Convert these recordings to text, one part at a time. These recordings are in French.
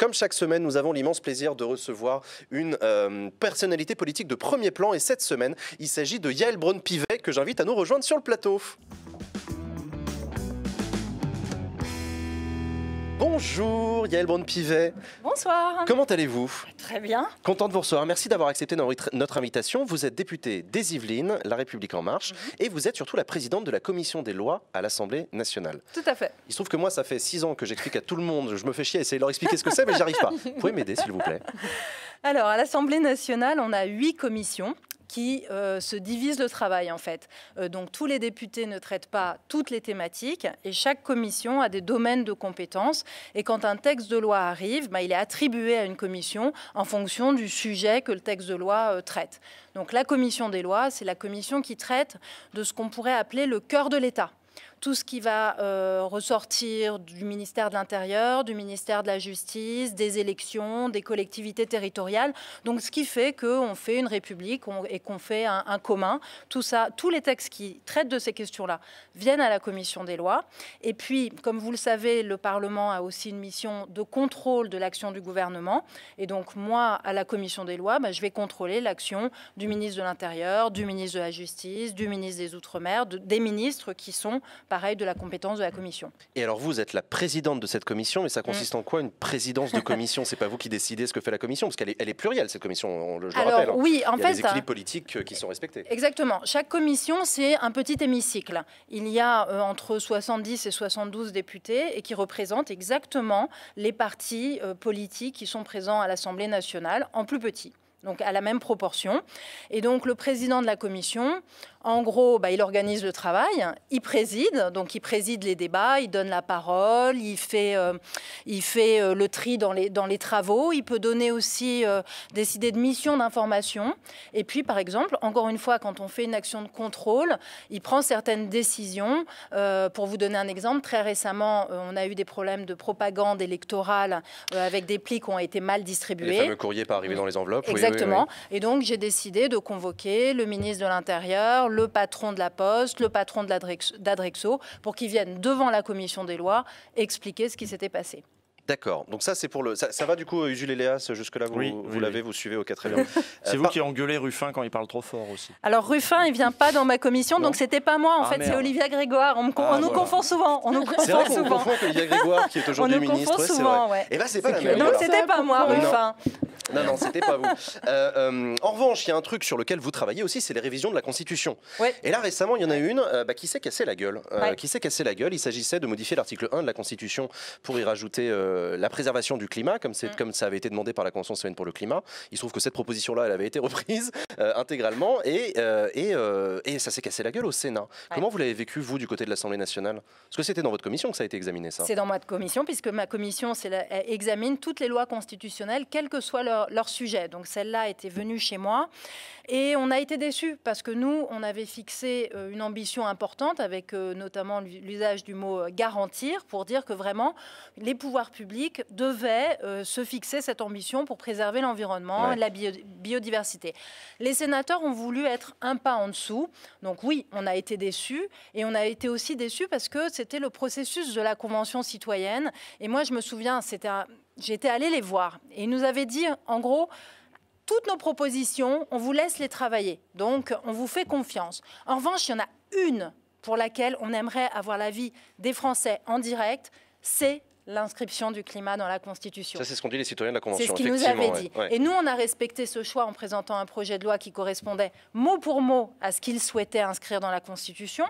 Comme chaque semaine, nous avons l'immense plaisir de recevoir une euh, personnalité politique de premier plan. Et cette semaine, il s'agit de Yael Braun-Pivet que j'invite à nous rejoindre sur le plateau. Bonjour Yael bonne pivet Bonsoir. Comment allez-vous Très bien. Content de vous recevoir. Merci d'avoir accepté notre invitation. Vous êtes députée des Yvelines, La République En Marche, mhm. et vous êtes surtout la présidente de la commission des lois à l'Assemblée nationale. Tout à fait. Il se trouve que moi, ça fait six ans que j'explique à tout le monde, je me fais chier à essayer de leur expliquer ce que c'est, mais j'y arrive pas. Vous pouvez m'aider, s'il vous plaît Alors, à l'Assemblée nationale, on a huit commissions qui euh, se divise le travail en fait. Euh, donc tous les députés ne traitent pas toutes les thématiques et chaque commission a des domaines de compétences. Et quand un texte de loi arrive, bah, il est attribué à une commission en fonction du sujet que le texte de loi euh, traite. Donc la commission des lois, c'est la commission qui traite de ce qu'on pourrait appeler le cœur de l'État tout ce qui va euh, ressortir du ministère de l'Intérieur, du ministère de la Justice, des élections, des collectivités territoriales. Donc ce qui fait qu'on fait une république et qu'on fait un, commun. Tout ça, tous les textes qui traitent de ces questions-là viennent à la commission des lois. Et puis, comme vous le savez, le Parlement a aussi une mission de contrôle de l'action du gouvernement. Et donc moi, à la commission des lois, bah, je vais contrôler l'action du ministre de l'Intérieur, du ministre de la Justice, du ministre des Outre-mer, des ministres qui sont pareil, de la compétence de la commission. Et alors vous êtes la présidente de cette commission, mais ça consiste en quoi une présidence de commission C'est pas vous qui décidez ce que fait la commission, parce qu'elle est, elle est plurielle cette commission, on, je le rappelle. Hein. Oui, en Il y a fait, des équilibres politiques euh, qui sont respectés. Exactement. Chaque commission, c'est un petit hémicycle. Il y a euh, entre 70 et 72 députés et qui représentent exactement les partis euh, politiques qui sont présents à l'Assemblée nationale en plus petit donc à la même proportion. Et donc le président de la commission, en gros, bah, il organise le travail, il préside, donc il préside les débats, il donne la parole, il fait, euh, euh, le tri dans les, travaux, il peut donner aussi décider euh, des idées de missions d'information. Et puis, par exemple, encore une fois, quand on fait une action de contrôle, il prend certaines décisions. pour vous donner un exemple, très récemment, on a eu des problèmes de propagande électorale avec des plis qui ont été mal distribués. le fameux courriers pas arrivé dans les enveloppes. Exactement. Et donc, j'ai décidé de convoquer le ministre de l'Intérieur, le patron de la Poste, le patron d'Adrexo, pour qu'ils viennent devant la commission des lois expliquer ce qui s'était passé. D'accord. Donc ça, c'est pour le. Ça, va du coup, euh, Usul jusque-là, vous, oui, vous l'avez, vous suivez, au 4 c'est euh, vous qui engueulez Ruffin quand il parle trop fort aussi. Alors Ruffin, il vient pas dans ma commission, donc c'était pas moi, en ah, fait, c'est Olivia Grégoire. On, me ah, confond souvent. on nous confond souvent. On nous confond vrai souvent. Olivia Grégoire, qui est aujourd'hui ministre. c'est Et là, c'est pas la Donc c'était pas moi, Ruffin. Non, non, c'était pas vous. Euh, en revanche, il y a un truc sur lequel vous travaillez aussi, c'est les révisions de la Constitution. Et là, récemment, il y en a une bah, qui s'est cassée la gueule. Qui s'est cassée la gueule Il s'agissait de modifier l'article 1 de la Constitution pour y rajouter euh, la préservation du climat, comme, mm. comme ça avait été demandé par la Convention citoyenne pour le climat. Il se trouve que cette proposition-là, elle avait été reprise euh, intégralement et, euh, et, ça s'est cassé la gueule au Sénat. Comment vous l'avez vécu, vous, du côté de l'Assemblée nationale Parce que c'était dans votre commission que ça a été examiné, ça C'est dans ma commission, puisque ma commission examine toutes les lois constitutionnelles, quel que soit leur, leur sujet. Donc celle-là était venue chez moi. Et on a été déçus, parce que nous, on avait fixé une ambition importante, avec notamment l'usage du mot garantir, pour dire que vraiment, les pouvoirs publics devait euh, se fixer cette ambition pour préserver l'environnement et la biodiversité. Les sénateurs ont voulu être un pas en dessous. Donc oui, on a été déçus et on a été aussi déçus parce que c'était le processus de la Convention citoyenne. Et moi, je me souviens, j'étais allée les voir et ils nous avaient dit, en gros, toutes nos propositions, on vous laisse les travailler. Donc, on vous fait confiance. En revanche, il y en a une pour laquelle on aimerait avoir l'avis des Français en direct, c'est l'inscription du climat dans la Constitution. Ça, c'est ce qu'ont dit les citoyens de la Convention. C'est ce qu'ils nous avaient dit. Et nous, on a respecté ce choix en présentant un projet de loi qui correspondait mot pour mot à ce qu'ils souhaitaient inscrire dans la Constitution.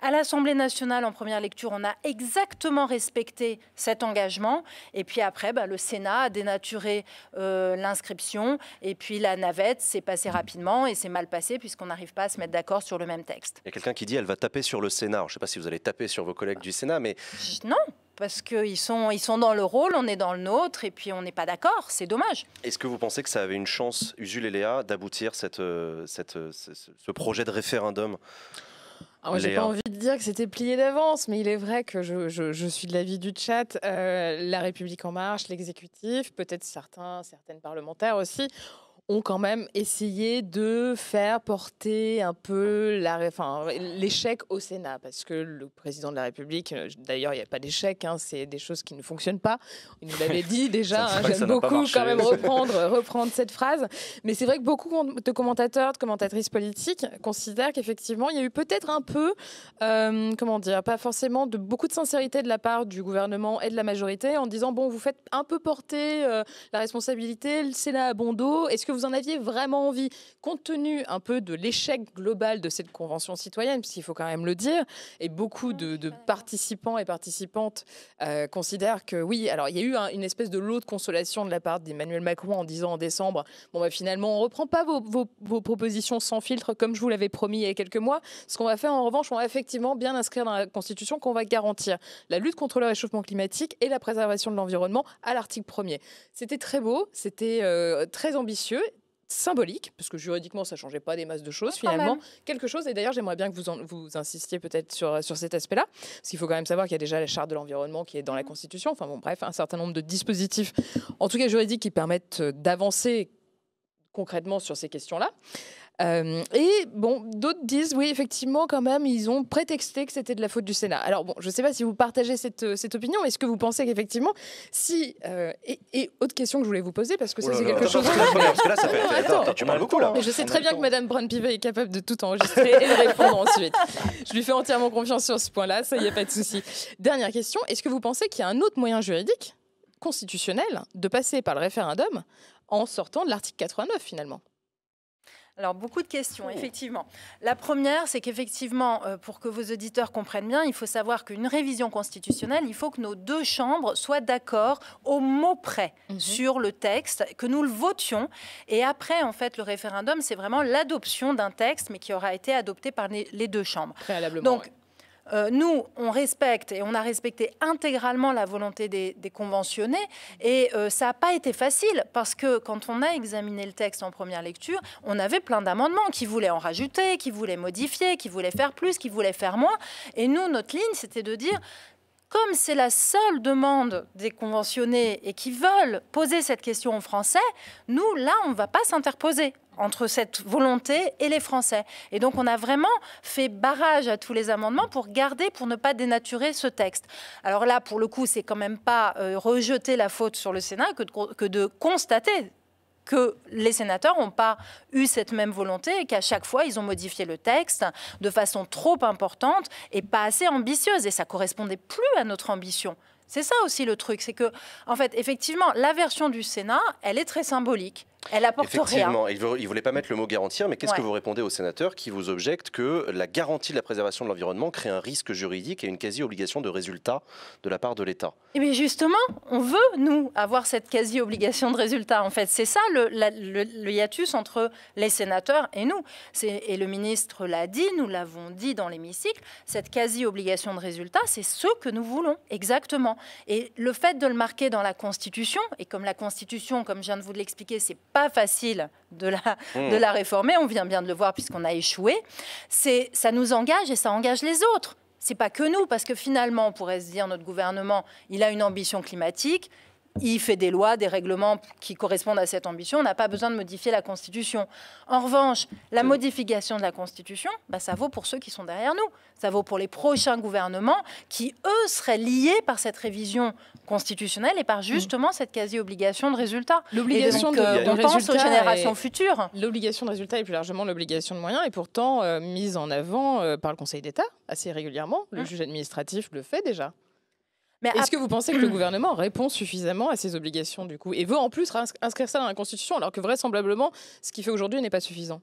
À l'Assemblée nationale, en première lecture, on a exactement respecté cet engagement. Et puis après, bah, le Sénat a dénaturé euh, l'inscription. Et puis la navette s'est passée rapidement et s'est mal passée puisqu'on n'arrive pas à se mettre d'accord sur le même texte. Il y a quelqu'un qui dit elle va taper sur le Sénat. je ne sais pas si vous allez taper sur vos collègues du Sénat, mais... Non parce qu'ils sont, ils sont dans le rôle, on est dans le nôtre, et puis on n'est pas d'accord, c'est dommage. Est-ce que vous pensez que ça avait une chance, Usul et Léa, d'aboutir cette, euh, cette, euh, ce, projet de référendum ah, j'ai pas envie de dire que c'était plié d'avance, mais il est vrai que je, je, suis de l'avis du chat. Euh, la République en marche, l'exécutif, peut-être certains, certaines parlementaires aussi, ont quand même essayé de faire porter un peu l'échec au Sénat, parce que le président de la République, euh, d'ailleurs, il n'y a pas d'échec, hein, c'est des choses qui ne fonctionnent pas. Il nous l'avait dit déjà, hein, j'aime beaucoup quand même reprendre, reprendre cette phrase. Mais c'est vrai que beaucoup de commentateurs, de commentatrices politiques considèrent qu'effectivement, il y a eu peut-être un peu, euh, comment dire, pas forcément de beaucoup de sincérité de la part du gouvernement et de la majorité en disant, bon, vous faites un peu porter euh, la responsabilité, le Sénat à bon dos, est-ce que vous en aviez vraiment envie Compte tenu un peu de l'échec global de cette convention citoyenne, puisqu'il faut quand même le dire, et beaucoup de, participants et participantes euh, considèrent que oui, alors il y a eu une espèce de lot de consolation de la part d'Emmanuel Macron en disant en décembre, bon bah finalement on reprend pas vos, propositions sans filtre comme je vous l'avais promis il y a quelques mois. Ce qu'on va faire en revanche, on va effectivement bien inscrire dans la Constitution qu'on va garantir la lutte contre le réchauffement climatique et la préservation de l'environnement à l'article 1er. C'était très beau, c'était euh, très ambitieux symbolique, parce que juridiquement, ça changeait pas des masses de choses, ah, finalement. Quelque chose, et d'ailleurs, j'aimerais bien que vous, vous insistiez peut-être sur, euh, sur cet aspect-là, parce qu'il faut quand même savoir qu'il y a déjà la charte de l'environnement qui est dans la mm. Constitution, enfin bon, bref, un certain nombre de dispositifs, en tout cas juridiques, qui permettent euh, d'avancer concrètement sur ces questions-là. Euh, et bon, d'autres disent oui, effectivement, quand même, ils ont prétexté que c'était de la faute du Sénat. Alors bon, je ne sais pas si vous partagez cette, euh, cette opinion, est-ce que vous pensez qu'effectivement, si. Euh, et, autre question que je voulais vous poser, parce que ça, c'est quelque chose. attends, tu beaucoup là. Mais je sais très bien que Madame Brown-Pivet est capable de tout enregistrer et de répondre ensuite. Je lui fais entièrement confiance sur ce point-là, ça, il n'y a pas de souci. Dernière question, est-ce que vous pensez qu'il y a un autre moyen juridique constitutionnel de passer par le référendum en sortant de l'article 89 finalement alors, beaucoup de questions, oh. effectivement. La première, c'est qu'effectivement, euh, pour que vos auditeurs comprennent bien, il faut savoir qu'une révision constitutionnelle, il faut que nos deux chambres soient d'accord au mot près mhm. sur le texte, que nous le votions. Et après, en fait, le référendum, c'est vraiment l'adoption d'un texte, mais qui aura été adopté par les deux chambres. Préalablement. Donc, euh, nous, on respecte et on a respecté intégralement la volonté des, conventionnés. Et euh, ça n'a pas été facile parce que quand on a examiné le texte en première lecture, on avait plein d'amendements qui voulaient en rajouter, qui voulaient modifier, qui voulaient faire plus, qui voulaient faire moins. Et nous, notre ligne, c'était de dire comme c'est la seule demande des conventionnés et qui veulent poser cette question en Français, nous, là, on ne va pas s'interposer entre cette volonté et les Français. Et donc on a vraiment fait barrage à tous les amendements pour garder, pour ne pas dénaturer ce texte. Alors là, pour le coup, c'est quand même pas euh, rejeter la faute sur le Sénat que de, constater que les sénateurs n'ont pas eu cette même volonté et qu'à chaque fois, ils ont modifié le texte de façon trop importante et pas assez ambitieuse. Et ça correspondait plus à notre ambition. C'est ça aussi le truc, c'est que, en fait, effectivement, la version du Sénat, elle est très symbolique. Elle apporte Effectivement, Il ne voulait pas mettre le mot garantir, mais qu'est-ce que vous répondez aux sénateurs qui vous objectent que la garantie de la préservation de l'environnement crée un risque juridique et une quasi-obligation de résultat de la part de l'État Mais eh justement, on veut, nous, avoir cette quasi-obligation de résultat. En fait, c'est ça le, le, hiatus entre les sénateurs et nous. Et le ministre l'a dit, nous l'avons dit dans l'hémicycle, cette quasi-obligation de résultat, c'est ce que nous voulons, exactement. Et le fait de le marquer dans la Constitution, et comme la Constitution, comme je viens de vous l'expliquer, c'est pas facile de la, hmm. de la réformer, on vient bien de le voir puisqu'on a échoué, c'est, ça nous engage et ça engage les autres. C'est pas que nous, parce que finalement, on pourrait se dire, notre gouvernement, il a une ambition climatique, il fait des lois, des règlements qui correspondent à cette ambition. On n'a pas besoin de modifier la Constitution. En revanche, la euh. modification de la Constitution, bah, ça vaut pour ceux qui sont derrière nous. Ça vaut pour les prochains gouvernements qui, eux, seraient liés par cette révision constitutionnelle et par mm. justement cette quasi-obligation de résultat. L'obligation de, euh, aux générations futures. L'obligation de résultat est plus largement l'obligation de moyens et pourtant euh, mise en avant par le Conseil d'État assez régulièrement. Le mm. juge administratif le fait déjà. Est-ce que vous pensez que le gouvernement répond suffisamment à ses obligations du coup et veut en plus inscrire ça dans la Constitution alors que vraisemblablement ce qui fait aujourd'hui n'est pas suffisant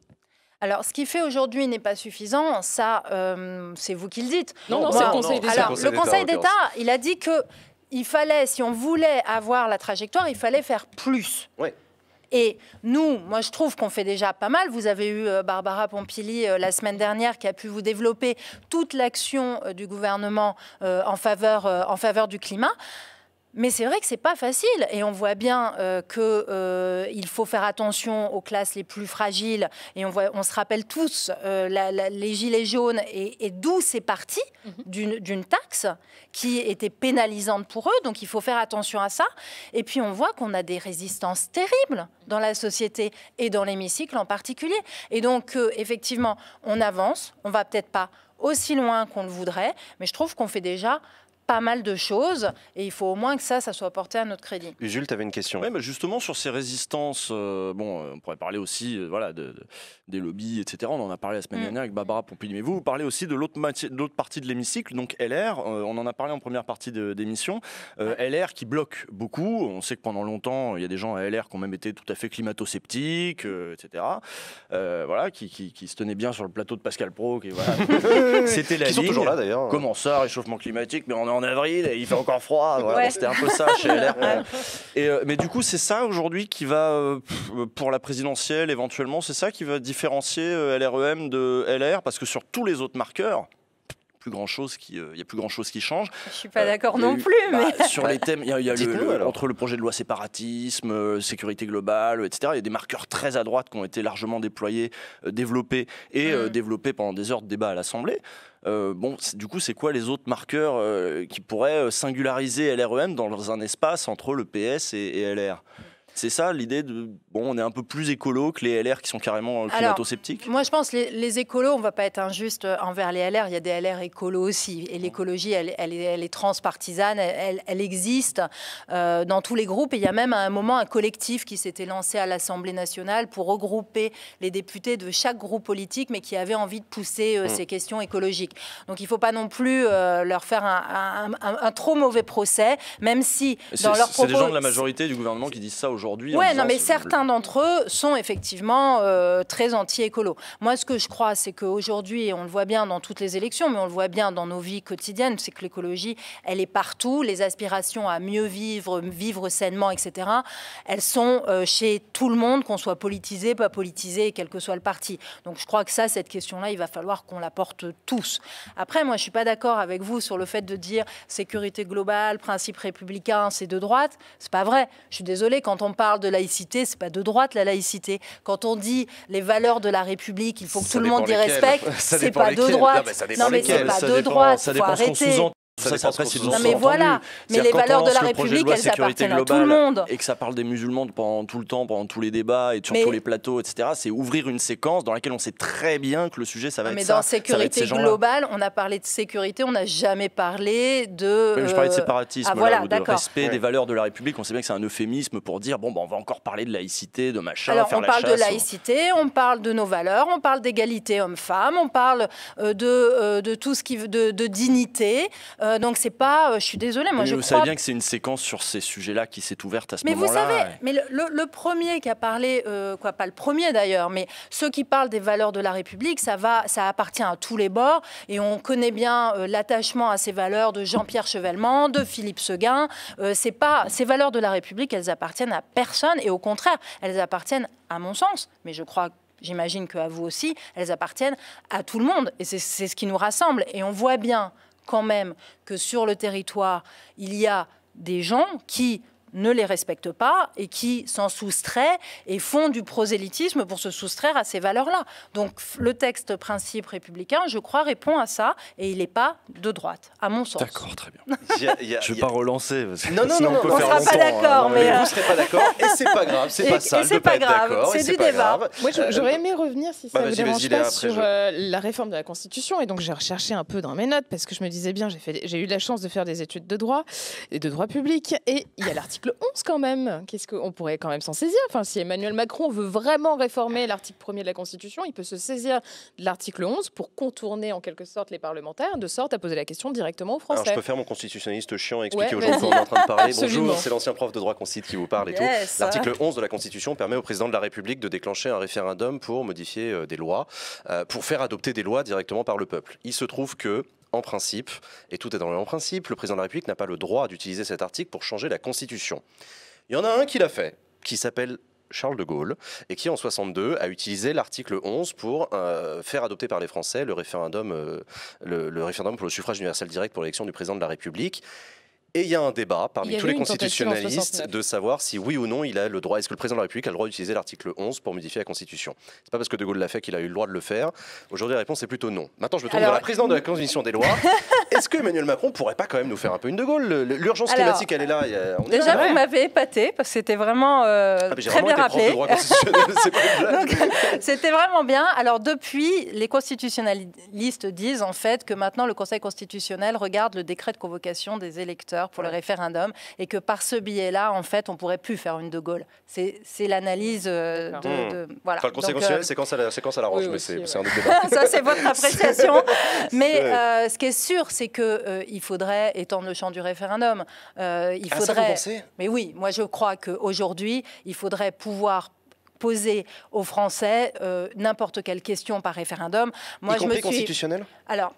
alors, ce qui fait aujourd'hui n'est pas suffisant, ça, euh, c'est vous qui le dites. Non, c'est le Conseil d'État. Alors, le Conseil d'État, il a dit que il fallait, si on voulait avoir la trajectoire, il fallait faire plus. Ouais. Et nous, moi, je trouve qu'on fait déjà pas mal. Vous avez eu euh, Barbara Pompili euh, la semaine dernière qui a pu vous développer toute l'action euh, du gouvernement en faveur, en faveur du climat. Mais c'est vrai que c'est pas facile et on voit bien euh, qu'il euh, faut faire attention aux classes les plus fragiles et on, se rappelle tous euh, les gilets jaunes et, d'où c'est parti mhm. d'une taxe qui était pénalisante pour eux donc il faut faire attention à ça et puis on voit qu'on a des résistances terribles dans la société et dans l'hémicycle en particulier et donc effectivement on avance on va peut-être pas aussi loin qu'on le voudrait mais je trouve qu'on fait déjà pas mal de choses et il faut au moins que ça, ça soit porté à notre crédit. Jules, tu avais une question. Oui, mais bah, justement sur ces résistances, euh, bon, euh, on pourrait parler aussi euh, voilà, de, des lobbies, etc. On en a parlé la semaine mm. dernière avec Barbara Pompili. Mais vous, vous parlez aussi de l'autre, partie de l'hémicycle, donc LR. on en a parlé en première partie d'émission. LR qui bloque beaucoup. On sait que pendant longtemps, il y a des gens à LR qui ont même été tout à fait climato-sceptiques, etc. voilà, qui, se tenaient bien sur le plateau de Pascal Pro. C'était la ligne. là d'ailleurs. Comment ça, réchauffement climatique Mais on en avril et il fait encore froid. C'était un peu ça chez LR. Euh, mais du coup, c'est ça aujourd'hui qui va, euh, pour la présidentielle éventuellement, c'est ça qui va différencier euh, LREM de LR parce que sur tous les autres marqueurs, plus grand chose qui, euh, il y a plus grand chose qui change. Je suis pas euh, d'accord non plus. Bah, mais... sur les thèmes, il y a, le, entre le projet de loi séparatisme, euh, sécurité globale, etc. Il y a des marqueurs très à droite qui ont été largement déployés, développés et mm. développés pendant des heures de débat à l'Assemblée. bon, du coup, c'est quoi les autres marqueurs qui pourraient singulariser LREM dans un espace entre le PS et LR c'est ça l'idée de bon, on est un peu plus écolo que les LR qui sont carrément euh, climato-sceptiques. Moi, je pense les, les écolos, on va pas être injuste envers les LR. Il y a des LR écolos aussi, et l'écologie, elle, elle, est transpartisane, elle, elle existe euh, dans tous les groupes. Et il y a même à un moment un collectif qui s'était lancé à l'Assemblée nationale pour regrouper les députés de chaque groupe politique, mais qui avait envie de pousser euh, ces questions écologiques. Donc, il faut pas non plus leur faire un, trop mauvais procès, même si leur C'est des gens de la majorité du gouvernement qui disent ça aujourd'hui. Oui, non, mais certains d'entre eux sont effectivement euh, très anti-écolo. Moi, ce que je crois, c'est qu'aujourd'hui, et on le voit bien dans toutes les élections, mais on le voit bien dans nos vies quotidiennes, c'est que l'écologie, elle est partout. Les aspirations à mieux vivre, vivre sainement, etc., elles sont euh, chez tout le monde, qu'on soit politisé, pas politisé, quel que soit le parti. Donc je crois que ça, cette question-là, il va falloir qu'on la porte tous. Après, moi, je suis pas d'accord avec vous sur le fait de dire sécurité globale, principe républicain, c'est de droite. C'est pas vrai. Je suis désolée, quand on parle de laïcité, c'est pas de droite la laïcité. Quand on dit les valeurs de la République, il faut que tout le monde les respecte, c'est pas de droite. Non, mais, ça pas de droite. Ça faut mais voilà. Mais les valeurs de la République, elles appartiennent à tout le monde. Et que ça parle des musulmans pendant tout le temps, pendant tous les débats et sur tous les plateaux, etc. C'est ouvrir une séquence dans laquelle on sait très bien que le sujet, ça va mais être ça. Mais dans sécurité globale, on a parlé de sécurité, on n'a jamais parlé de. je parlais de euh, séparatisme, ah, ou de respect des valeurs de la République. On sait bien que c'est un euphémisme pour dire bon, bah, on va encore parler de laïcité, de machin. Alors, faire on parle de laïcité, on parle de nos valeurs, on parle d'égalité homme-femme, on parle euh, euh, de, tout ce qui. de, de dignité. Euh, donc c'est pas, euh, je suis désolée, moi mais je vous savez bien que c'est une séquence sur ces sujets-là qui s'est ouverte à ce moment-là. Mais vous savez, mais le, premier qui a parlé, euh, quoi, pas le premier d'ailleurs, mais ceux qui parlent des valeurs de la République, ça va, ça appartient à tous les bords et on connaît bien l'attachement à ces valeurs de Jean-Pierre Chevènement, de Philippe Seguin. c'est pas ces valeurs de la République, elles appartiennent à personne et au contraire, elles appartiennent à mon sens, mais je crois j'imagine qu'à vous aussi, elles appartiennent à tout le monde. Et c'est ce qui nous rassemble. Et on voit bien quand même que sur le territoire, il y a des gens qui ne les respectent pas et qui s'en soustraient et font du prosélytisme pour se soustraire à ces valeurs-là. Donc le texte principe républicain, je crois, répond à ça et il n'est pas de droite, à mon sens. D'accord, très bien. je ne vais pas relancer. Parce que non, non, sinon non, on ne sera pas hein. d'accord. mais, ne euh, serez pas d'accord et c'est pas grave, c'est pas ça. C'est pas, pas grave, c'est du débat. Moi, j'aurais aimé revenir, si ça bah, vous dérange pas, sur euh, la réforme de la Constitution et donc j'ai recherché un peu dans mes notes parce que je me disais bien, j'ai eu la chance de faire des études de droit et de droit public et il y a l'article l'article 11 quand même. Qu'est-ce qu'on pourrait quand même s'en saisir Enfin, si Emmanuel Macron veut vraiment réformer l'article 1er de la Constitution, il peut se saisir de l'article 11 pour contourner en quelque sorte les parlementaires, de sorte à poser la question directement aux Français. Alors, je peux faire mon constitutionnaliste chiant et expliquer aux gens qu'on est en train de parler. Bonjour, c'est l'ancien prof de droit constitutionnel qui vous parle et tout. L'article 11 de la Constitution permet au président de la République de déclencher un référendum pour modifier euh, des lois, euh, pour faire adopter des lois directement par le peuple. Il se trouve que en principe, et tout est dans le en principe, le président de la République n'a pas le droit d'utiliser cet article pour changer la Constitution. Il y en a un qui l'a fait, qui s'appelle Charles de Gaulle, et qui en 62 a utilisé l'article 11 pour euh, faire adopter par les Français le référendum, euh, le référendum pour le suffrage universel direct pour l'élection du président de la République. Et il y a un débat parmi tous les constitutionnalistes de savoir si oui ou non il a le droit, est-ce que le président de la République a le droit d'utiliser l'article 11 pour modifier la Constitution C'est pas parce que De Gaulle l'a fait qu'il a eu le droit de le faire. Aujourd'hui, la réponse est plutôt non. Maintenant, je me tourne vers la présidente de la Commission des lois. est-ce que Emmanuel Macron pourrait pas quand même nous faire un peu une De Gaulle L'urgence climatique, elle est là. déjà, vous m'avez épaté parce que c'était vraiment euh, ah, très vraiment bien rappelé. C'était vraiment bien. Alors depuis, les constitutionnalistes disent en fait que maintenant le Conseil constitutionnel regarde le décret de convocation des électeurs pour le référendum et que par ce biais-là, en fait, on pourrait plus faire une De Gaulle. C'est l'analyse euh, de, hmm. voilà. Enfin, le euh, c'est quand ça, mais c'est un débat. ça, c'est votre appréciation. mais euh, ce qui est sûr, c'est qu'il faudrait étendre le champ du référendum. il ah, faudrait. mais oui, moi, je crois qu'aujourd'hui, il faudrait pouvoir poser aux Français n'importe quelle question par référendum. Moi, je me suis... constitutionnel Alors,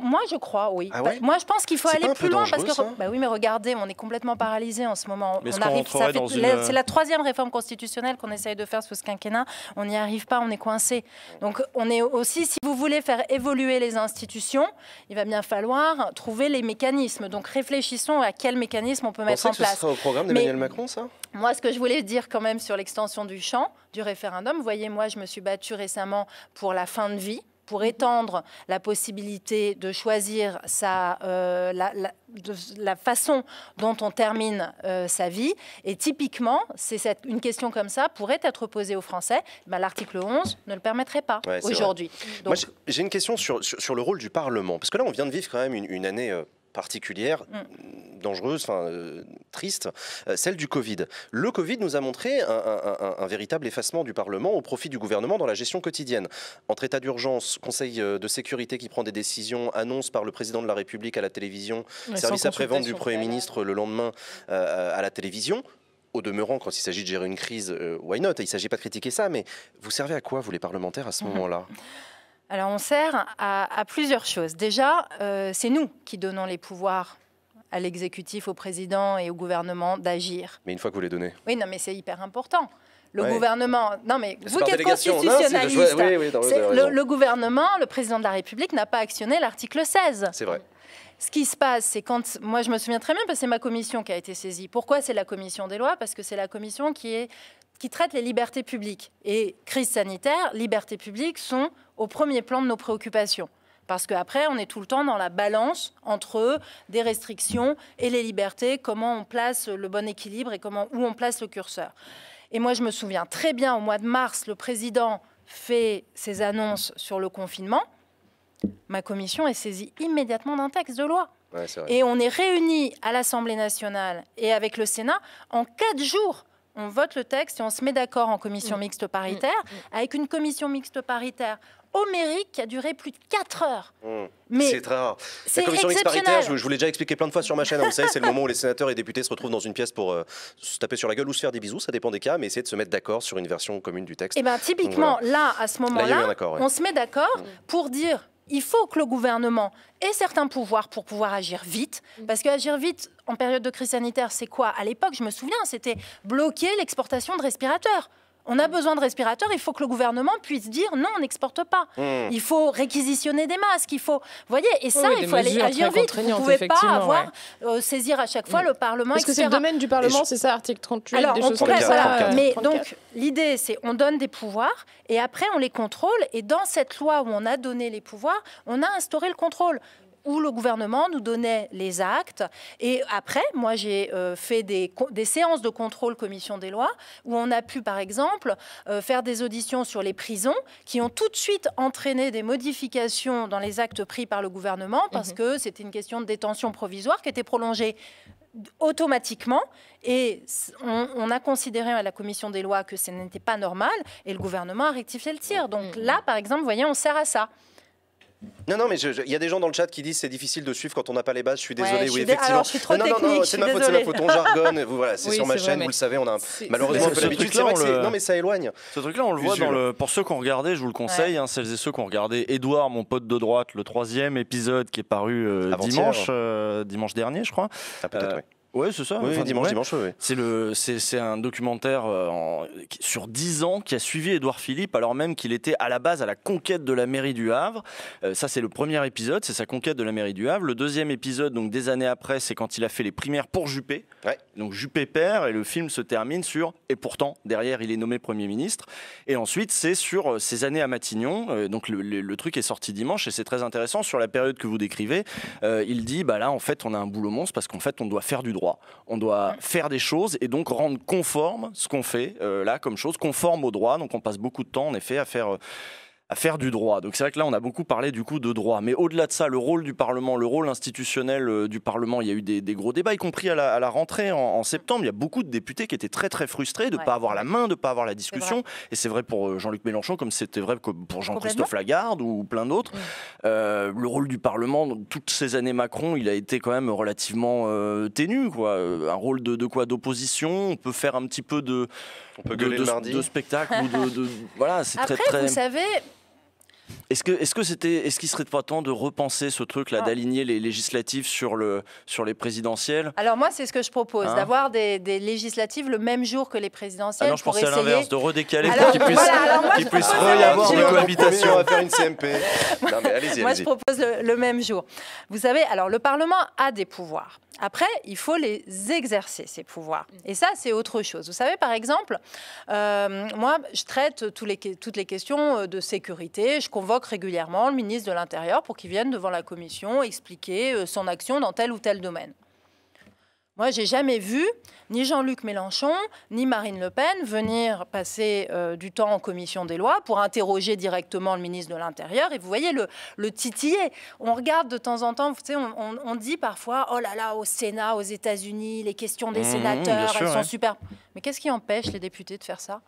moi, je crois, oui. Ah bah, moi, je pense qu'il faut aller plus loin parce que, bah oui, mais regardez, on est complètement paralysé en ce moment. c'est la troisième réforme constitutionnelle qu'on essaye de faire sous ce quinquennat. On n'y arrive pas, on est coincé. Donc, on est aussi, si vous voulez faire évoluer les institutions, il va bien falloir trouver les mécanismes. Donc, réfléchissons à quels mécanismes on peut mettre en que place. Ce sera au programme d'Emmanuel Macron, ça moi, ce que je voulais dire quand même sur l'extension du champ du référendum, Vous voyez, moi, je me suis battue récemment pour la fin de vie pour étendre la possibilité de choisir sa, euh, la, façon dont on termine euh, sa vie. Et typiquement, c'est une question comme ça pourrait être posée aux Français. Eh ben, l'article 11 ne le permettrait pas aujourd'hui. J'ai une question sur, sur, le rôle du Parlement, parce que là, on vient de vivre quand même une année euh, particulière, mm. dangereuse, euh, triste, euh, celle du Covid. Le Covid nous a montré un, véritable effacement du Parlement au profit du gouvernement dans la gestion quotidienne. Entre état d'urgence, conseil euh, de sécurité qui prend des décisions, annonce par le président de la République à la télévision, service après-vente du Premier ministre le lendemain à la télévision, au demeurant, quand il s'agit de gérer une crise, why not Il ne s'agit pas de critiquer ça, mais vous servez à quoi, vous, les parlementaires, à ce mm-hmm. moment-là alors on sert à, plusieurs choses. Déjà, euh, c'est nous qui donnons les pouvoirs à l'exécutif, au président et au gouvernement d'agir. Mais une fois que vous les donnez. Oui, non, mais c'est hyper important. Le gouvernement, non mais vous qui êtes constitutionnaliste, le, gouvernement, le président de la République n'a pas actionné l'article 16. C'est vrai. Ce qui se passe, c'est quand, moi je me souviens très bien parce que c'est ma commission qui a été saisie. Pourquoi c'est la commission des lois Parce que c'est la commission qui, est, qui traite les libertés publiques. Et crise sanitaire, libertés publiques sont au premier plan de nos préoccupations. Parce qu'après, on est tout le temps dans la balance entre des restrictions et les libertés, comment on place le bon équilibre et comment, où on place le curseur. Et moi, je me souviens très bien, au mois de mars, le président fait ses annonces sur le confinement. Ma commission est saisie immédiatement d'un texte de loi. et on est réunis à l'Assemblée nationale et avec le Sénat en quatre jours on vote le texte et on se met d'accord en commission mmh. mixte paritaire. Mmh. Avec une commission mixte paritaire, homérique qui a duré plus de 4 heures. Mmh. C'est très rare. La commission paritaire, je, vous l'ai déjà expliqué plein de fois sur ma chaîne, hein, vous savez, c'est le moment où les sénateurs et députés se retrouvent dans une pièce pour euh, se taper sur la gueule ou se faire des bisous, ça dépend des cas, mais essayer de se mettre d'accord sur une version commune du texte. Et eh bien typiquement, là, à ce moment-là, on se met d'accord mmh. pour dire il faut que le gouvernement ait certains pouvoirs pour pouvoir agir vite, mmh. parce que vite en période de crise sanitaire, c'est quoi À l'époque, je me souviens, c'était bloquer l'exportation de respirateurs on a besoin de respirateurs, il faut que le gouvernement puisse dire non, on n'exporte pas. Hmm. Il faut réquisitionner des masques, il faut. Vous voyez, et ça, il faut aller agir vite. Vous ne pouvez pas avoir, euh, saisir à chaque fois hmm. le Parlement. Est-ce que c'est le domaine du Parlement, c'est ça, article 38, Alors, Mais donc, l'idée, c'est on donne des pouvoirs et après, on les contrôle. Et dans cette loi où on a donné les pouvoirs, on a instauré le contrôle où le gouvernement nous donnait les actes. Et après, moi, j'ai euh, fait des, séances de contrôle commission des lois où on a pu, par exemple, euh, faire des auditions sur les prisons qui ont tout de suite entraîné des modifications dans les actes pris par le gouvernement parce mhm. que c'était une question de détention provisoire qui était prolongée automatiquement et on, on, a considéré à la commission des lois que ce n'était pas normal et le gouvernement a rectifié le tir. Donc mhm. là, par exemple, vous voyez, on sert à ça. Non, non, mais il y a des gens dans le chat qui disent c'est difficile de suivre quand on n'a pas les bases. Je suis désolé, oui, effectivement. non, non, non, c'est ma faute, c'est ma faute. On jargonne. Voilà, c'est sur ma chaîne, vous le savez, on a malheureusement un peu l'habitude. Non, mais ça éloigne. Ce truc-là, on le voit dans le. Pour ceux qui ont regardé, je vous le conseille, hein, celles et ceux qui ont regardé Edouard, mon pote de droite, le troisième épisode qui est paru euh, dimanche, euh, dimanche dernier, je crois. Ah, peut-être, euh, oui Ouais, c'est ça. dimanche, dimanche, C'est le, c'est, un documentaire euh, sur 10 ans qui a suivi Édouard Philippe, alors même qu'il était à la base à la conquête de la mairie du Havre. Euh, ça, c'est le premier épisode, c'est sa conquête de la mairie du Havre. Le deuxième épisode, donc des années après, c'est quand il a fait les primaires pour Juppé. Donc Juppé perd et le film se termine sur et pourtant derrière il est nommé premier ministre. Et ensuite, c'est sur euh, ses années à Matignon. donc le, le, le, truc est sorti dimanche et c'est très intéressant sur la période que vous décrivez. il dit bah là en fait on a un boulot monstre parce qu'en fait on doit faire du droit droit. On doit faire des choses et donc rendre conforme ce qu'on fait euh, là comme chose, conforme au droit. Donc on passe beaucoup de temps en effet à faire euh, à faire du droit. Donc c'est vrai que là, on a beaucoup parlé du coup de droit. Mais au-delà de ça, le rôle du Parlement, le rôle institutionnel euh, du Parlement, il y a eu des, gros débats, y compris à la, rentrée en, septembre. Il y a beaucoup de députés qui étaient très très frustrés de ne pas avoir la main, de ne pas avoir la discussion. Et c'est vrai pour euh, Jean-Luc Mélenchon, comme c'était vrai pour Jean-Christophe Lagarde ou plein d'autres. Mm. Euh, le rôle du Parlement, toutes ces années Macron, il a été quand même relativement ténu. Quoi. Un rôle de, quoi D'opposition. On peut faire un petit peu de, on peut de, spectacle. ou de, voilà, c'est très, très... vous savez, est-ce que est c'était ce qu'il serait pas temps de repenser ce truc là, ah. d'aligner les législatives sur le sur les présidentielles Alors moi c'est ce que je propose, hein d'avoir des, législatives le même jour que les ah présidentielles. non, je pensais à l'inverse, de redécaler pour qu'il puisse y avoir une cohabitation. à faire une CMP. moi je propose le même jour. Vous savez, alors le Parlement a des pouvoirs. Après, il faut les exercer, ces pouvoirs. Mm. Et ça, c'est autre chose. Vous savez, par exemple, euh, moi, je traite toutes les questions euh, de sécurité. Je convoque régulièrement le ministre de l'Intérieur pour qu'il vienne devant la Commission expliquer euh, son action dans tel ou tel domaine. Moi, j'ai jamais vu ni Jean-Luc Mélenchon, ni Marine Le Pen venir passer euh, du temps en commission des lois pour interroger directement le ministre de l'Intérieur. Et vous voyez le, le titiller. On regarde de temps en temps, on, dit parfois, oh là là, au Sénat, aux États-Unis, les questions des mmh, mmh, sénateurs, elles sont super. Mais qu'est-ce qui empêche les députés de faire ça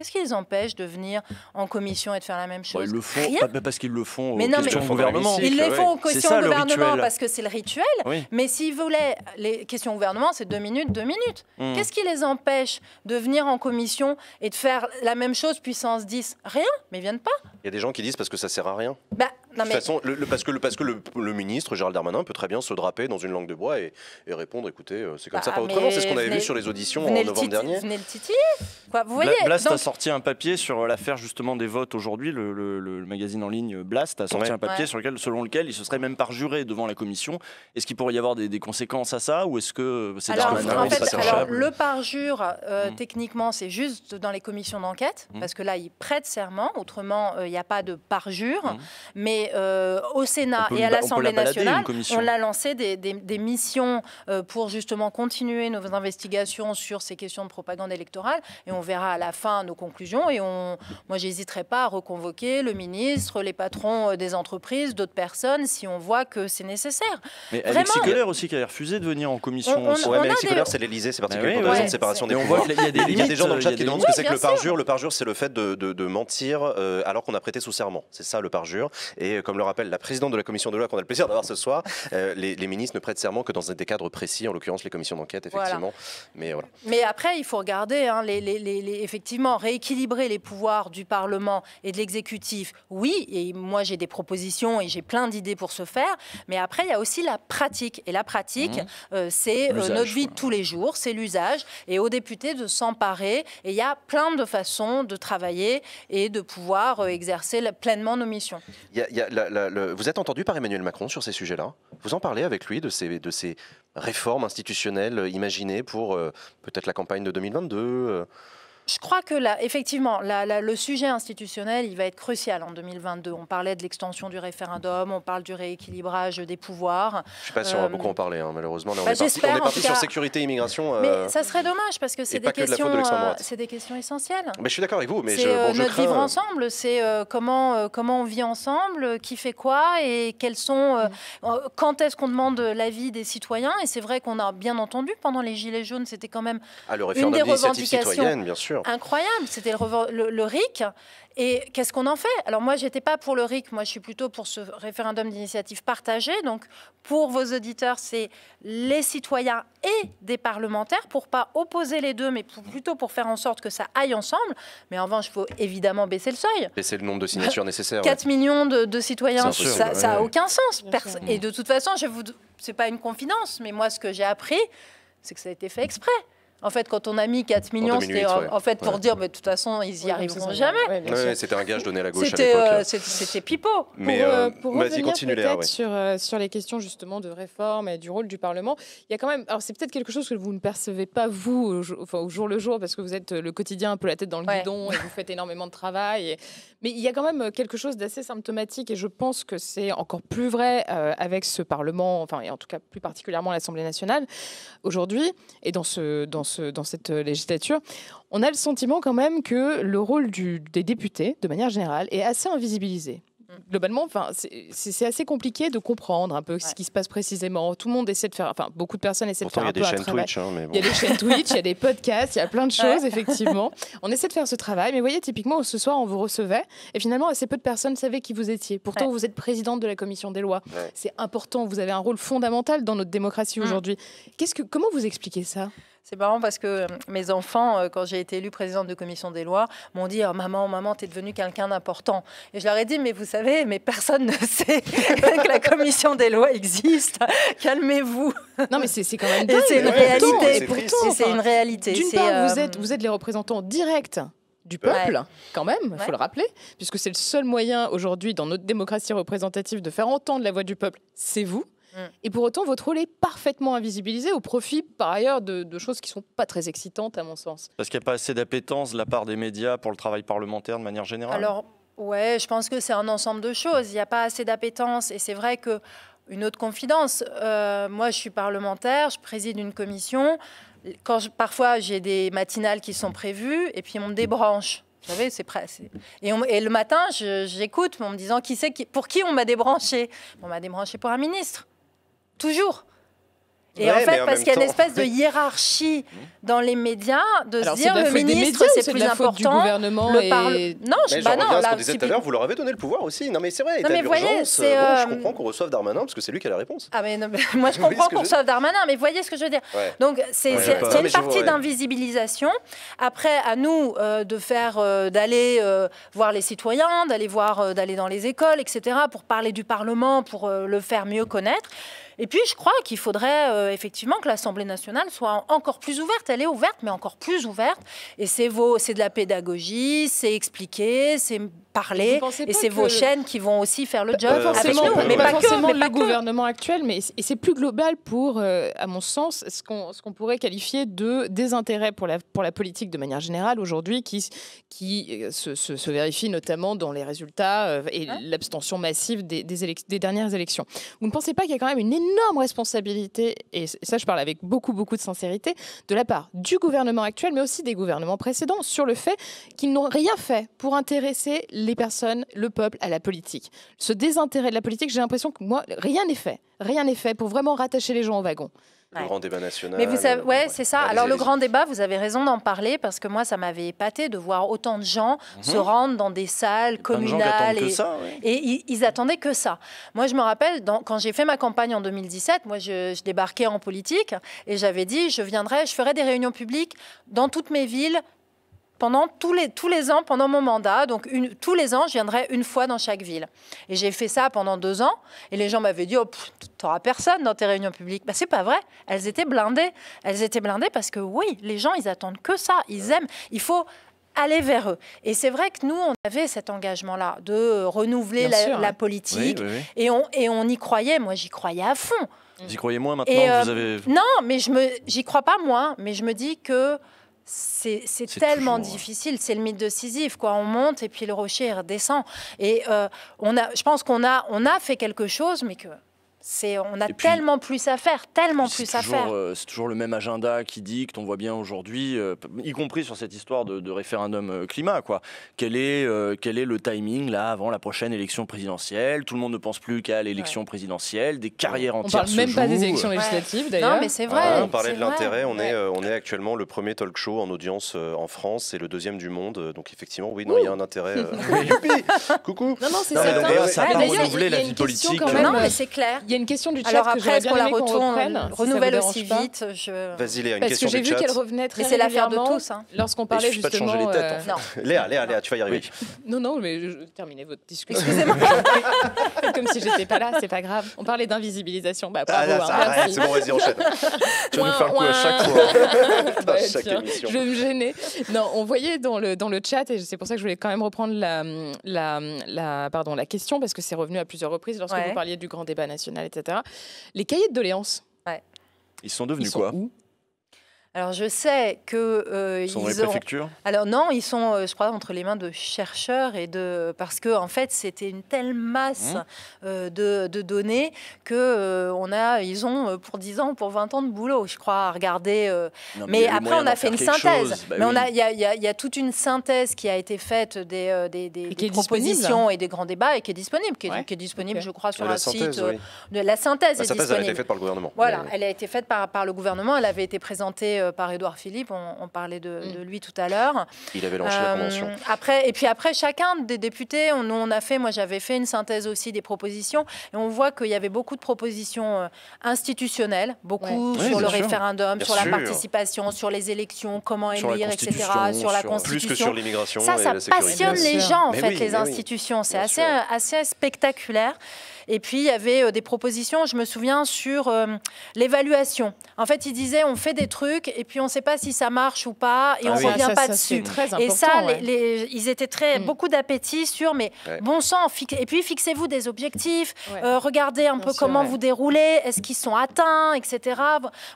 Qu'est-ce qui les empêche de venir en commission et de faire la même bah, chose Ils le font, parce qu'ils le font aux questions au gouvernement. Ils les font aux questions au gouvernement parce que c'est le rituel. Mais s'ils voulaient, les questions au gouvernement, c'est deux minutes, deux minutes. Mmh. Qu'est-ce qui les empêche de venir en commission et de faire la même chose puissance 10 Rien, mais ils viennent pas. Il y a des gens qui disent parce que ça sert à rien. Bah, parce que, le, parce que le, ministre, Gérald Darmanin, peut très bien se draper dans une langue de bois et, répondre écoutez, euh, c'est comme ça, pas bah, autrement. C'est ce qu'on avait vu sur les auditions en novembre dernier. Venez le titiller. Blast a sorti un papier sur euh, l'affaire justement des votes aujourd'hui. Le, magazine en ligne Blast a sorti un papier sur lequel, selon lequel il se serait même parjuré devant la commission. Est-ce qu'il pourrait y avoir des, conséquences à ça ou est-ce que euh, c'est Darmanin Le parjure, mm. techniquement, c'est juste dans les commissions d'enquête mm. parce que là, il prête serment. Autrement, il n'y a pas de parjure. Mm. Mais euh, au Sénat et à l'Assemblée nationale, on a lancé des, missions euh, pour justement continuer nos investigations sur ces questions de propagande électorale. Et on verra à la fin nos conclusions. Et on, moi, j'hésiterai pas à reconvoquer le ministre, les patrons euh, des entreprises, d'autres personnes, si on voit que c'est nécessaire. Mais Alexis Keller aussi qui a refusé de venir en commission. On, on, Alexis des... c'est l'Elysée, c'est particulier pour séparation des pouvoirs. Il y, a des, y a des gens dans le chat qui demandent ce que c'est que le parjure. Le parjure, c'est le fait de, mentir alors qu'on a prêté sous serment. C'est ça le parjure. Et euh, comme le rappelle la présidente de la commission de loi qu'on a le plaisir d'avoir ce soir, euh, les, ministres ne prêtent serment que dans des cadres précis, en l'occurrence les commissions d'enquête, effectivement. Mais, voilà. Mais après, il faut regarder, hein, les, les, effectivement, rééquilibrer les pouvoirs du Parlement et de l'exécutif, oui, et moi j'ai des propositions et j'ai plein d'idées pour ce faire, mais après, il y a aussi la pratique. Et la pratique, mhm. euh, c'est notre vie de tous les jours, c'est l'usage, et aux députés de s'emparer. Et il y a plein de façons de travailler et de pouvoir exercer pleinement nos missions. il y a vous êtes entendu par Emmanuel Macron sur ces sujets-là Vous en parlez avec lui de ces, réformes institutionnelles imaginées pour euh, peut-être la campagne de 2022 je crois que là, effectivement, le sujet institutionnel, il va être crucial en 2022. On parlait de l'extension du référendum, on parle du rééquilibrage des pouvoirs. Je ne sais pas si on va euh, beaucoup en parler, hein, malheureusement. Bah, on, est parti, sur sécurité sécurité, immigration. Mais euh, ça serait dommage parce que c'est des, euh, des, questions essentielles. Mais je suis d'accord avec vous, mais je, bon, je notre vivre ensemble, c'est comment comment on vit ensemble, qui fait quoi et quels sont mm. quand est-ce qu'on demande l'avis des citoyens. Et c'est vrai qu'on a bien entendu pendant les gilets jaunes, c'était quand même ah, le référendum une des revendications. Citoyenne, bien sûr incroyable. C'était le, RIC. Et qu'est-ce qu'on en fait Alors moi, j'étais pas pour le RIC. Moi, je suis plutôt pour ce référendum d'initiative partagée. Donc, pour vos auditeurs, c'est les citoyens et des parlementaires pour pas opposer les deux, mais plutôt pour faire en sorte que ça aille ensemble. Mais en revanche, il faut évidemment baisser le seuil. Baisser le nombre de signatures nécessaires. 4 millions de, citoyens, ça n'a aucun sens. Et de toute façon, je vous, c'est pas une confidence, mais moi, ce que j'ai appris, c'est que ça a été fait exprès. En fait, quand on a mis 4 millions, c'était en fait pour dire, mais de toute façon, ils y arriveront jamais. c'était un gage donné à la gauche c'était, à c'était euh, pipeau. Mais pour, euh, euh peut-être euh, sur, les questions justement de réforme et du rôle du Parlement, il y a quand même. Alors, c'est peut-être quelque chose que vous ne percevez pas vous au, jour, le jour parce que vous êtes le quotidien un peu la tête dans le guidon et vous faites énormément de travail. Mais il y a quand même quelque chose d'assez symptomatique et je pense que c'est encore plus vrai avec ce Parlement, enfin et en tout cas plus particulièrement l'Assemblée nationale aujourd'hui et dans ce dans ce dans cette euh, législature, on a le sentiment quand même que le rôle des députés, de manière générale, est assez invisibilisé mm. globalement, enfin, c'est assez compliqué de comprendre un peu ce qui se passe précisément. Tout le monde essaie de faire, enfin, beaucoup de personnes essaient de faire un peu travail. Hein, il y a des chaînes Twitch, il y a des podcasts, il y a plein de choses, effectivement. On essaie de faire ce travail, mais vous voyez, typiquement, ce soir, on vous recevait, et finalement, assez peu de personnes savaient qui vous étiez. Pourtant, vous êtes présidente de la commission des lois. C'est important, vous avez un rôle fondamental dans notre démocratie mm. aujourd'hui. que, comment vous expliquez ça c'est marrant parce que euh, mes enfants, euh, quand j'ai été élue présidente de commission des lois, m'ont dit oh, Maman, maman, t'es devenue quelqu'un d'important. Et je leur ai dit Mais vous savez, mais personne ne sait que la commission des lois existe. Calmez-vous. Non, mais c'est quand même dingue. C'est une, c'est une, réalité. D'une part, vous, euh, êtes, vous êtes les représentants directs du peuple, quand même, il faut le rappeler, puisque c'est le seul moyen aujourd'hui dans notre démocratie représentative de faire entendre la voix du peuple, c'est vous. Mm. Et pour autant, votre rôle est parfaitement invisibilisé au profit, par ailleurs, de, choses qui ne sont pas très excitantes, à mon sens. Parce qu'il n'y a pas assez d'appétence de la part des médias pour le travail parlementaire de manière générale Alors, ouais, je pense que c'est un ensemble de choses. Il n'y a pas assez d'appétence. Et c'est vrai que, une autre confidence, euh, moi, je suis parlementaire, je préside une commission. Quand parfois, j'ai des matinales qui sont prévues et puis on me débranche. Vous savez, c'est prêt. Et, le matin, j'écoute en me disant qui c'est pour qui on m'a débranché. On m'a débranché pour un ministre toujours. Et en fait, parce qu'il y a une espèce de hiérarchie dans les médias, de se dire le ministre c'est plus important, du gouvernement le parle... Non, je, bah non, à ce qu'on tout à l'heure, vous leur avez donné le pouvoir aussi. Non mais c'est vrai. Non, mais voyez, je euh, comprends qu'on reçoive Darmanin parce que c'est lui qui a la réponse. Ah mais, moi je comprends qu'on reçoive Darmanin, mais voyez ce que je veux dire. Donc c'est une partie d'invisibilisation. Après, à nous euh, de faire, euh, d'aller voir les citoyens, d'aller voir, d'aller dans les écoles, etc. pour parler du Parlement, pour le faire mieux connaître. Et puis, je crois qu'il faudrait euh, effectivement que l'Assemblée nationale soit encore plus ouverte. Elle est ouverte, mais encore plus ouverte. Et c'est de la pédagogie, c'est expliquer, c'est et c'est vos chaînes qui vont aussi faire le job. avec Mais pas, forcément le gouvernement actuel, mais c'est plus global pour, euh, à mon sens, ce qu'on ce qu'on pourrait qualifier de désintérêt pour la pour la politique de manière générale aujourd'hui, qui qui euh, se, se, vérifie notamment dans les résultats euh, et hein l'abstention massive des, des, des dernières élections. Vous ne pensez pas qu'il y a quand même une énorme responsabilité, et ça je parle avec beaucoup beaucoup de sincérité, de la part du gouvernement actuel, mais aussi des gouvernements précédents, sur le fait qu'ils n'ont rien fait pour intéresser les les personnes, le peuple à la politique. Ce désintérêt de la politique, j'ai l'impression que moi, rien n'est fait. Rien n'est fait pour vraiment rattacher les gens au wagon. Le grand débat national. Mais vous savez, euh, ouais, c'est ça. Ah, Alors le grand débat, vous avez raison d'en parler parce que moi, ça m'avait épaté de voir autant de gens mhm. se rendre dans des salles communales et, ils, attendaient que ça. Moi, je me rappelle dans, quand j'ai fait ma campagne en 2017, moi, je, je débarquais en politique et j'avais dit, je viendrai, je ferai des réunions publiques dans toutes mes villes pendant tous les, tous les ans, pendant mon mandat. Donc une, tous les ans, je viendrai une fois dans chaque ville. Et j'ai fait ça pendant deux ans. Et les gens m'avaient dit, oh, t'auras personne dans tes réunions publiques. ben c'est pas vrai. Elles étaient blindées. Elles étaient blindées parce que oui, les gens, ils attendent que ça. Ils aiment. Il faut aller vers eux. Et c'est vrai que nous, on avait cet engagement-là de euh, renouveler la, politique. Et, on, et on y croyait. Moi, j'y croyais à fond. Vous y croyez moins maintenant vous euh, avez... Non, mais je me, j'y crois pas moins. Mais je me dis que c'est tellement difficile. C'est le mythe de Sisyphe, quoi. On monte et puis le rocher redescend. Et euh, on a, je pense qu'on a, on a fait quelque chose, mais que c'est, on a tellement plus à faire, tellement plus à faire. Euh, c'est toujours le même agenda qui dicte, on voit bien aujourd'hui, euh, y compris sur cette histoire de, référendum euh, climat. Quoi. Quel, est, quel est le timing là avant la prochaine élection présidentielle Tout le monde ne pense plus qu'à l'élection présidentielle, des carrières entières. On parle même pas des élections législatives d'ailleurs. Non, mais c'est vrai. Ah, on parlait de l'intérêt, on, est, on est actuellement le premier talk show en audience en France et le deuxième du monde. Donc effectivement, oui, non, il y a un intérêt. Coucou Non, non, c'est ça. ça a pas renouvelé la vie politique. Non, mais c'est clair. Il y a une question du chat Alors après, est bien qu'on la retourne, renouvelle aussi vite je... Vas-y Léa, une Parce que j'ai vu qu'elle revenait très Et c'est l'affaire de tous. Hein. Lorsqu'on parlait justement. je vais pas de changer les têtes. Euh... Hein. Léa, Léa, Léa, tu vas y arriver. Non, non, mais terminez votre discussion. Excusez-moi. Comme si j'étais pas là, c'est pas grave. On parlait d'invisibilisation. Bah, ah, bravo, ah, c'est bon, vas-y, enchaîne. tu vas nous faire le coup à chaque fois. Hein, je vais me gêner. Non, on voyait dans le, dans le chat, et c'est pour ça que je voulais quand même reprendre la, la, la, pardon, la question, parce que c'est revenu à plusieurs reprises lorsque vous parliez du grand débat national les cahiers de doléances. Ils sont devenus quoi alors je sais que euh, ils sont Ont... Alors non, ils sont, euh, je crois, entre les mains de chercheurs et de parce que en fait c'était une telle masse mmh. euh, de, données que on a, ils ont pour 10 ans, pour 20 ans de boulot, je crois, à regarder. mais, après on a fait une synthèse. Bah mais on a, il y, a toute une synthèse qui a été faite des, propositions et des grands débats et qui est disponible, qui est, disponible, je crois, sur le site. De la synthèse. disponible. a été faite par le gouvernement. Voilà, elle a été faite par le gouvernement. Elle avait été présentée euh, par Édouard Philippe. On, parlait mm. de, lui tout à l'heure. Il avait lancé la euh, convention. Après, et puis après, chacun des députés, on, on a fait, moi j'avais fait une synthèse aussi des propositions, et on voit qu'il y avait beaucoup de propositions euh, institutionnelles, beaucoup sur le référendum, sur la participation, sur les élections, comment élire, etc., sur la Constitution. Plus que sur l'immigration. Ça, ça passionne les gens, en fait, les institutions. C'est assez, spectaculaire. Et puis, il y avait des propositions, je me souviens, sur l'évaluation. En fait, il disait on fait des trucs et puis on ne sait pas si ça marche ou pas et ah on ne revient pas dessus. et ça, ils étaient très mm. beaucoup d'appétit sur mais bon sang. Et puis fixez-vous des objectifs, euh, regardez un peu comment vous déroulez, est-ce qu'ils sont atteints, etc.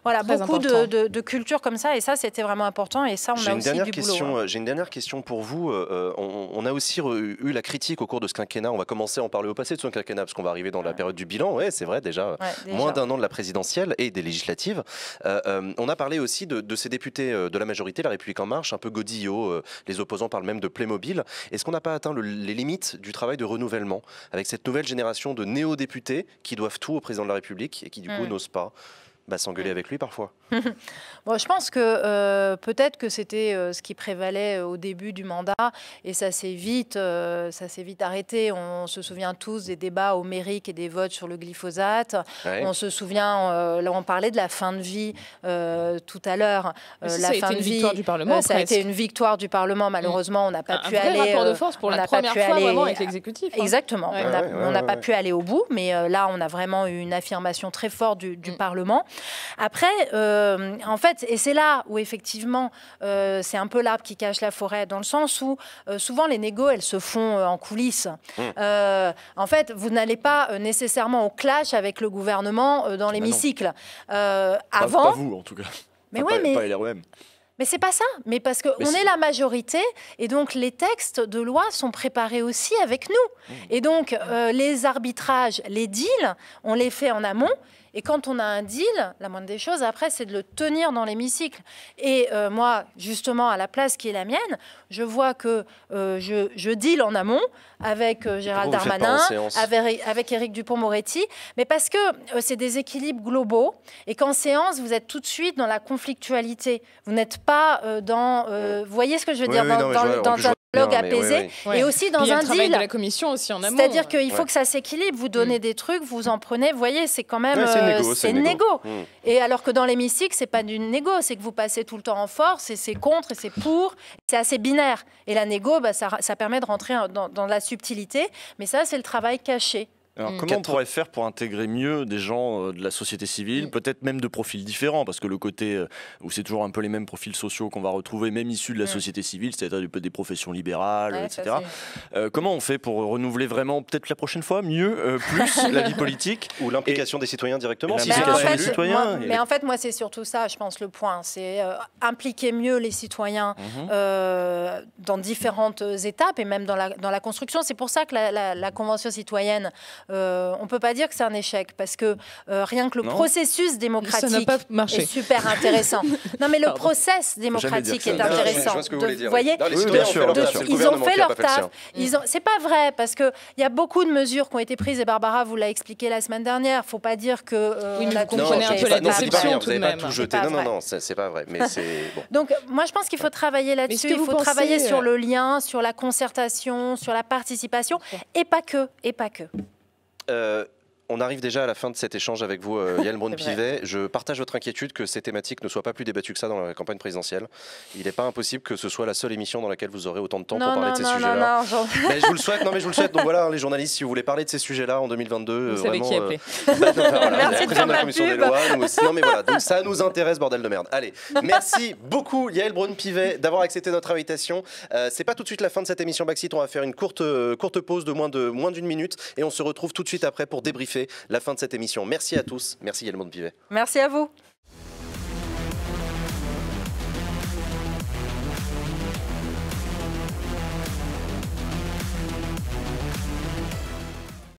Voilà, beaucoup de, de, culture comme ça et ça c'était vraiment important et ça on a aussi du boulot. Hein. Euh, j'ai une dernière question pour vous. Euh, on, a aussi eu la critique au cours de ce quinquennat. On va commencer à en parler au passé de ce quinquennat parce qu'on va arriver dans la période du bilan. Ouais, c'est vrai déjà, moins d'un an de la présidentielle et des législatives. on a parlé aussi de, ces députés euh, de la majorité, La République En Marche, un peu Godillot, euh, les opposants parlent même de Playmobil. Est-ce qu'on n'a pas atteint les limites du travail de renouvellement avec cette nouvelle génération de néo-députés qui doivent tout au président de la République et qui du coup n'osent pas bah, s'engueuler avec lui parfois. Moi, je pense que euh, peut-être que c'était euh, ce qui prévalait euh, au début du mandat et ça s'est vite, ça vite arrêté. On se souvient tous des débats au Mérique et des votes sur le glyphosate. On se souvient, on parlait de la fin de vie tout à l'heure. la ça fin a été de une victoire du Parlement. ça a été une victoire du Parlement. Malheureusement, on n'a pas un pu vrai aller. rapport de force pour la première fois vraiment avec l'exécutif. Hein. Exactement. On n'a pas pu aller au bout, mais là on a vraiment eu une affirmation très forte du, du mm. Parlement. Après, euh, en fait, et c'est là où effectivement, euh, c'est un peu l'arbre qui cache la forêt, dans le sens où euh, souvent les négos, elles se font en coulisses. Mmh. en fait, vous n'allez pas nécessairement au clash avec le gouvernement dans ah bah l'hémicycle. avant. Pas, vous, en tout cas. Mais mais. E mais c'est pas ça, mais parce qu'on est... la majorité et donc les textes de loi sont préparés aussi avec nous. Mmh. Et donc les arbitrages, les deals, on les fait en amont et quand on a un deal, la moindre des choses, après, c'est de le tenir dans l'hémicycle. Et euh, moi, justement, à la place qui est la mienne, je vois que euh, je, deal en amont avec euh, Gérald Darmanin, avec, avec Éric Dupont-Moretti, mais parce que c'est des équilibres globaux et qu'en séance, vous êtes tout de suite dans la conflictualité. Vous n'êtes pas dans... vous voyez ce que je veux dire apaisé et aussi dans un deal. la commission C'est-à-dire qu'il faut que ça s'équilibre. Vous donnez mm. des trucs, vous en prenez. Vous voyez, c'est quand même euh, c'est négo. Mm. Et alors que dans l'hémicycle, c'est pas du négo, c'est que vous passez tout le temps en force et c'est contre et c'est pour. C'est assez binaire. Et la négo, bah, ça, permet de rentrer dans la subtilité. Mais ça, c'est le travail caché. Mm. Comment on pourrait faire pour intégrer mieux des gens euh, de la société civile, mm. peut-être même de profils différents, parce que le côté euh, où c'est toujours un peu les mêmes profils sociaux qu'on va retrouver, même issus de la mm. société civile, c'est-à-dire des professions libérales, etc. Euh, comment on fait pour renouveler vraiment, peut-être la prochaine fois, mieux, plus la vie politique Ou l'implication des citoyens directement si en citoyens, Mais en fait, moi, c'est surtout ça, je pense, le point. C'est impliquer mieux les citoyens mhm. dans différentes étapes et même dans la, dans la construction. C'est pour ça que la Convention citoyenne euh, on peut pas dire que c'est un échec parce que euh, rien que le processus démocratique est super intéressant. non, mais le processus process démocratique est intéressant. vous voyez, ils ont fait leur taf. Ce n'est c'est pas vrai parce que il y a beaucoup de mesures qui ont été prises et Barbara vous l'a expliqué la semaine dernière. Faut pas dire que euh, Vous oui, la tout jeté. Non, non, non, c'est pas vrai. Donc, moi, je pense qu'il faut travailler là-dessus. Il faut travailler sur euh, le lien, sur la concertation, sur la participation, et pas que, et pas que euh, on arrive déjà à la fin de cet échange avec vous, euh, Yael Braun-Pivet. Je partage votre inquiétude que ces thématiques ne soient pas plus débattues que ça dans la campagne présidentielle. Il n'est pas impossible que ce soit la seule émission dans laquelle vous aurez autant de temps pour parler de ces sujets-là. mais je vous le souhaite. Non, je vous le souhaite. Donc voilà, les journalistes, si vous voulez parler de ces sujets-là en 2022, vous euh, vraiment, savez qui euh, appeler. Bah, bah, de la, commission des lois. Donc ça nous intéresse, bordel de merde. Allez, merci beaucoup, Yael Braun-Pivet, d'avoir accepté notre invitation. c'est pas tout de suite la fin de cette émission Backseat. On va faire une courte, courte pause de moins de moins d'une minute et on se retrouve tout de suite après pour débriefer la fin de cette émission. Merci à tous. Merci monde Pivet. Merci à vous.